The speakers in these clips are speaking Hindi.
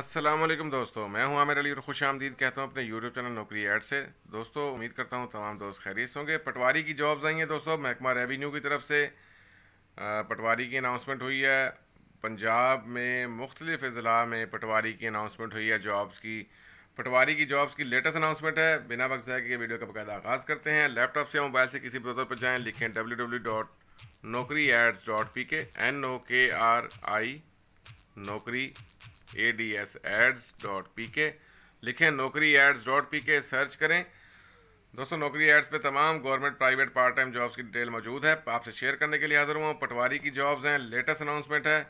असलम दोस्तों मैं हूं आमिर अली और खुश आमदीद कहता हूं अपने यूट्यूब चैनल नौकरी ऐड से दोस्तों उम्मीद करता हूं तमाम दोस्त खैरियत होंगे पटवारी की जॉब्स आई हैं दोस्तों महकमा रेवेन्यू की तरफ से पटवारी की अनाउंसमेंट हुई है पंजाब में मुख्तलिफ़ अज़ला में पटवारी की अनाउंसमेंट हुई है जॉब्स की पटवारी की जॉब्स की लेटेस्ट अनाउंसमेंट है बिना वक्त के वीडियो का बकायदा आगाज़ करते हैं लैपटॉप से या मोबाइल से किसी ब्रोजर पर जाएँ लिखें W W dot Naukri ads dot P K N O K R I Naukri A D S ads dot P K लिखें Naukri ads dot P K search करें दोस्तों नौकरी एड्स पे तमाम government private part time jobs की डिटेल मौजूद है आपसे शेयर करने के लिए हाजिर हुआ पटवारी की जॉब्स हैं लेटेस्ट अनाउंसमेंट है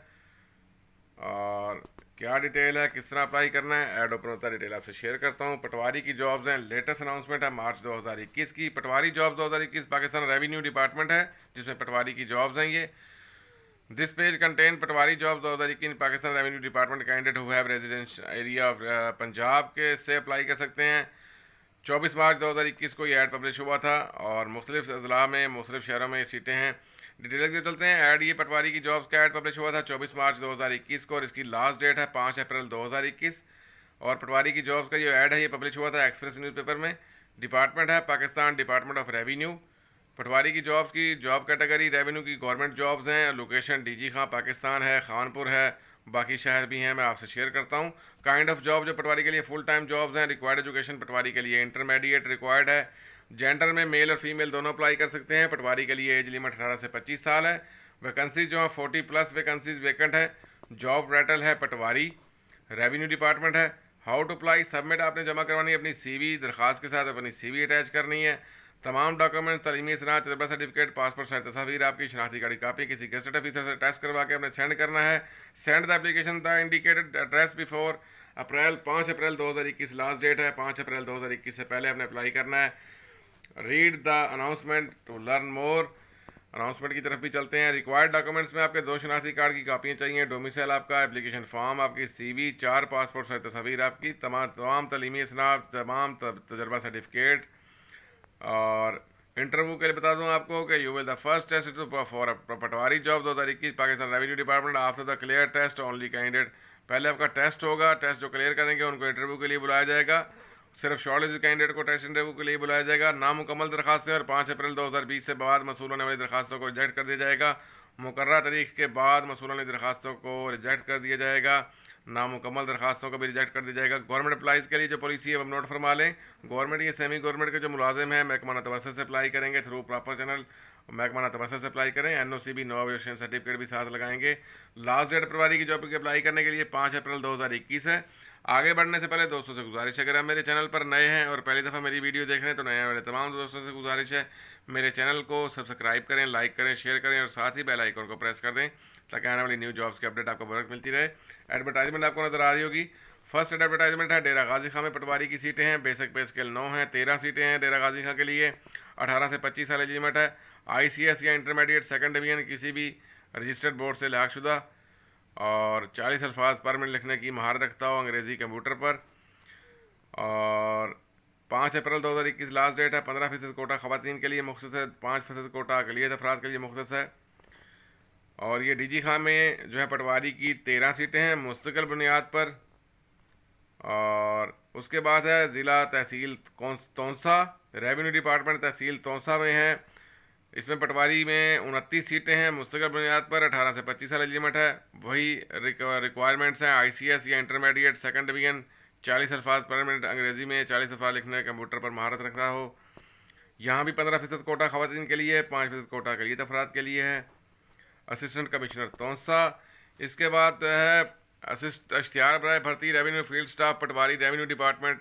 और क्या डिटेल है किस तरह अप्लाई करना है एड ओपन होता डिटेल आपसे शेयर करता हूँ पटवारी की जॉब्स हैं लेटेस्ट अनाउंसमेंट है मार्च 2021 की patwari jobs 2021 Pakistan revenue department है जिसमें पटवारी की जॉब्स हैं ये this page contain patwari job दो हज़ार इक्कीस पाकिस्तान रेवेन्यू डिपार्टमेंट कैंडिडेट हुआ है residence एरिया ऑफ पंजाब के से अप्लाई कर सकते हैं 24 मार्च 2021 को ये ऐड पब्लिश हुआ था और मुख्तलिफ अजला में मुख्तलिफ शहरों में ये सीटें हैं डिटेल के चलते हैं ऐड ये पटवारी की जॉब्स का ऐड पब्लिश हुआ था 24 मार्च 2021 को और इसकी लास्ट डेट है 5 अप्रैल 2021 और पटवारी की जॉब्स का जो ऐड है ये पब्लिश हुआ था एक्सप्रेस न्यूज़पेपर में डिपार्टमेंट है Pakistan department of revenue patwari की जॉब्स की जॉब कैटेगरी रेवेन्यू की गवर्नमेंट जॉब्स हैं लोकेशन डीजी खां पाकिस्तान है खानपुर है बाकी शहर भी हैं मैं आपसे शेयर करता हूँ काइंड ऑफ जॉब जो पटवारी के लिए फुल टाइम जॉब्स हैं रिक्वायर्ड एजुकेशन पटवारी के लिए इंटरमीडिएट रिक्वायर्ड है जेंडर में मेल और फीमेल दोनों अप्लाई कर सकते हैं पटवारी के लिए एज लिमिट अठारह से पच्चीस साल है वैकेंसीज जो हैं फोर्टी प्लस वैकेंसीज वेकेंट है जॉब रेटल है पटवारी रेवेन्यू डिपार्टमेंट है हाउ टू अप्लाई सबमिट आपने जमा करवानी है अपनी सीवी दरखास्त के साथ अपनी सीवी अटैच करनी है तमाम डॉक्यूमेंट तलीमी शनात तजर्बा सर्टिफिकेट पासपोर्ट साइज तस्वीर आपकी शनाती कार्ड कापी किसी गेस्ट ऑफिसर से टेस्ट करवा के अपने सेंड करना है send the application the indicated address before April पाँच अप्रैल दो हज़ार इक्कीस लास्ट डेट है पाँच अप्रैल दो हज़ार इक्कीस से पहले अपने अप्लाई करना है read the announcement to learn more announcement की तरफ भी चलते हैं रिक्वायर्ड डॉक्यूमेंट्स में आपके दो शनाती कार्ड की कापियाँ चाहिए डोमिसाइल आपका एप्लीकेशन फॉर्म आपकी सीवी चार पासपोर्ट साइज तस्वीर आपकी तमाम तमाम तलीमी शनाख़ तमाम तजर्बा सर्टिफिकेट और इंटरव्यू के लिए बता दूं आपको कि you will the first test to for patwari job दो हज़ार इक्कीस Pakistan revenue department after the clear test only candidate पहले आपका टेस्ट होगा टेस्ट जो क्लियर करेंगे उनको इंटरव्यू के लिए बुलाया जाएगा सिर्फ शॉर्टेज कैंडिडेट को टेस्ट इंटरव्यू के लिए बुलाया जाएगा नामुकमल दरखास्तें और पाँच अप्रैल दो हज़ार बीस से बाद मसूल होने वाली दरखास्तों को रिजेक्ट कर दिया जाएगा मुकर्रा तारीख के बाद मसूल वाली दरखास्तों को रिजेक्ट कर दिया जाएगा नामुकम्मल दरखास्तों को भी रिजेक्ट कर दिया जाएगा गवर्नमेंट अप्लाइज के लिए जो पॉलिसी है हम नोट फरमा लें गवर्नमेंट या सेमी गवर्नमेंट के जो मुलाजिम है महकमा तवसर से अप्लाई करेंगे थ्रू प्रॉपर चैनल महकमा तवसर से अप्लाई करें एन ओ सी भी नो सर्टिफिकेट भी साथ लगाएंगे लास्ट डेट प्रवारी की जॉब की अप्लाई करने के लिए पाँच अप्रैल दो हज़ार इक्कीस है आगे बढ़ने से पहले दोस्तों से गुजारिश है अगर आप मेरे चैनल पर नए हैं और पहली दफ़ा मेरी वीडियो देख रहे हैं तो नए वाले तमाम दोस्तों से गुजारिश है मेरे चैनल को सब्सक्राइब करें लाइक करें शेयर करें और साथ ही बेल आइकन को प्रेस कर दें ताकि आने वाली न्यू जॉब्स की अपडेट आपको बरकत मिलती रहे एडवर्टाइजमेंट आपको नजर आ रही होगी फर्स्ट एडवर्टाइजमेंट है डेरा गाजी खां में पटवारी की सीटें हैं बेसिक पे स्केल नौ हैं तेरह सीटें हैं डेरा गाजी खां के लिए अठारह से पच्चीस साल एलिजिमेंट है एस या इंटरमीडिएट सेकेंड डिवीजन किसी भी रजिस्टर्ड बोर्ड से लाखशुदा और 40 अल्फाज पर मिनट लिखने की महारत रखता हो अंग्रेज़ी कंप्यूटर पर और पाँच अप्रैल दो हज़ार इक्कीस लास्ट डेट है पंद्रह फीसद कोटा ख़वान के लिए मखसूस है पाँच फीसद कोटा अकलीत अफराद के लिए मखसूस है और ये डी जी खां में जो है पटवारी की तेरह सीटें हैं मुस्तकिल बुनियाद पर और उसके बाद है ज़िला तहसील तौंसा रेवेन्यू डिपार्टमेंट तहसील तौसा में है इसमें पटवारी में उनतीस सीटें हैं मुस्तक बुनियाद पर 18 से पच्चीस साल एलिमेंट है वही रिक्वायरमेंट्स हैं आईसीएस या इंटरमीडिएट सेकंड डिवीजन 40 अल्फाज पर मिनट अंग्रेजी में 40 अल्फाज लिखने कंप्यूटर पर महारत रखना हो यहाँ भी पंद्रह फीसद कोटा खातन के लिए पाँच फीसद कोटा गरीब अफराद के लिए है असिस्टेंट कमिश्नर तोसा इसके बाद है असिस्ट इश्तिहार बरए भर्ती revenue field staff patwari revenue department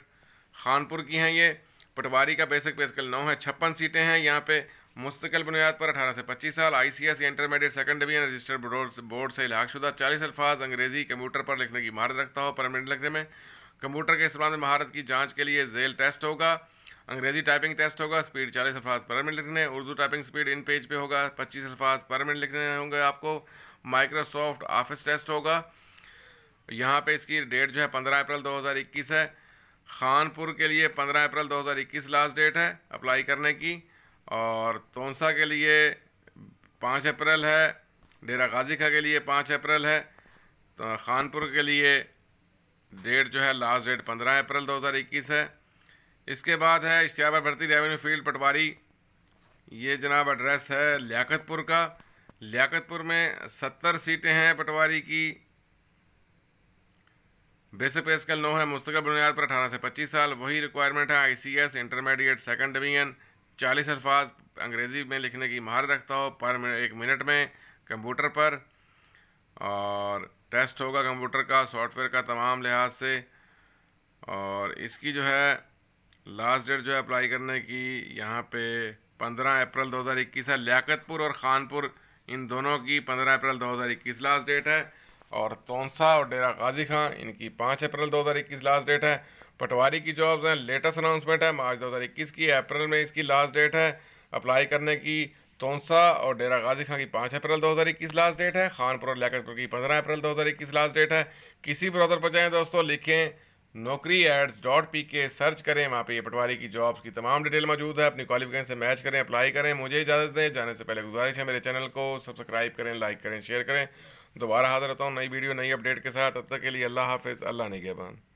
Khanpur की हैं ये पटवारी का बेसिक बेसिकल नौ है छप्पन सीटें हैं यहाँ पे मुस्तकिल बुनियाद पर अठारह से पच्चीस साल I C S intermediate second division register board board से इलाकशुदा चालीस अल्फाज अंग्रेजी कंप्यूटर पर लिखने की महारत रखता हो परमानेंट लिखने में कंप्यूटर के इस्तेमाल में महारत की जांच के लिए जेल टेस्ट होगा अंग्रेजी टाइपिंग टेस्ट होगा स्पीड चालीस अल्फाज पर मिनट लिखने Urdu typing speed in page पे होगा पच्चीस अल्फाज पर मिनट लिखने होंगे आपको माइक्रोसॉफ्ट ऑफिस टेस्ट होगा यहाँ पे इसकी डेट जो है पंद्रह अप्रैल 2021 है खानपुर के लिए पंद्रह अप्रैल 2021 लास्ट डेट है अप्लाई करने की और तोनसा के लिए पाँच अप्रैल है डेरा गाजी खा के लिए पाँच अप्रैल है तो खानपुर के लिए डेट जो है लास्ट डेट पंद्रह अप्रैल दो हज़ार इक्कीस है इसके बाद है इश्तिया भर्ती रेवेन्यू फील्ड पटवारी ये जनाब एड्रेस है लियाकतपुर का लियाकतपुर में सत्तर सीटें हैं पटवारी की बेसिक पे स्केल नौ है मुस्तक बुनियाद पर अठारह से पच्चीस साल वही रिक्वायरमेंट है आईसीएस इंटरमीडिएट सेकंड डिवीजन चालीस अल्फाज अंग्रेज़ी में लिखने की महारत रखता हो पर एक मिनट में कंप्यूटर पर और टेस्ट होगा कंप्यूटर का सॉफ्टवेयर का तमाम लिहाज से और इसकी जो है लास्ट डेट जो है अप्लाई करने की यहाँ पे 15 अप्रैल 2021 है लियाकतपुर और खानपुर इन दोनों की 15 अप्रैल 2021 लास्ट डेट है और तोनसा और डेरा गाजी खां इनकी 5 अप्रैल 2021 लास्ट डेट है पटवारी की जॉब्स हैं लेटेस्ट अनाउंसमेंट है मार्च इक्कीस की अप्रैल में इसकी लास्ट डेट है अप्लाई करने की तोंसा और डेरा गाजी खां की पाँच अप्रैल इक्कीस लास्ट डेट है खानपुर और लियाकतपुर की पंद्रह अप्रैल इक्कीस लास्ट डेट है किसी ब्राउज़र पर जाएँ दोस्तों लिखें Naukri ads dot P K search करें वहाँ पे ये पटवारी की जॉब्स की तमाम डिटेल मौजूद है अपनी क्वालिफिकेशन से मैच करें अप्लाई करें मुझे इजाज़त दें जाने से पहले गुजारिश है मेरे चैनल को सब्सक्राइब करें लाइक करें शेयर करें दोबारा हाजिर होता हूँ नई वीडियो नई अपडेट के साथ तब तक के लिए अल्लाह हाफिज़ अल्लाह नेगेबान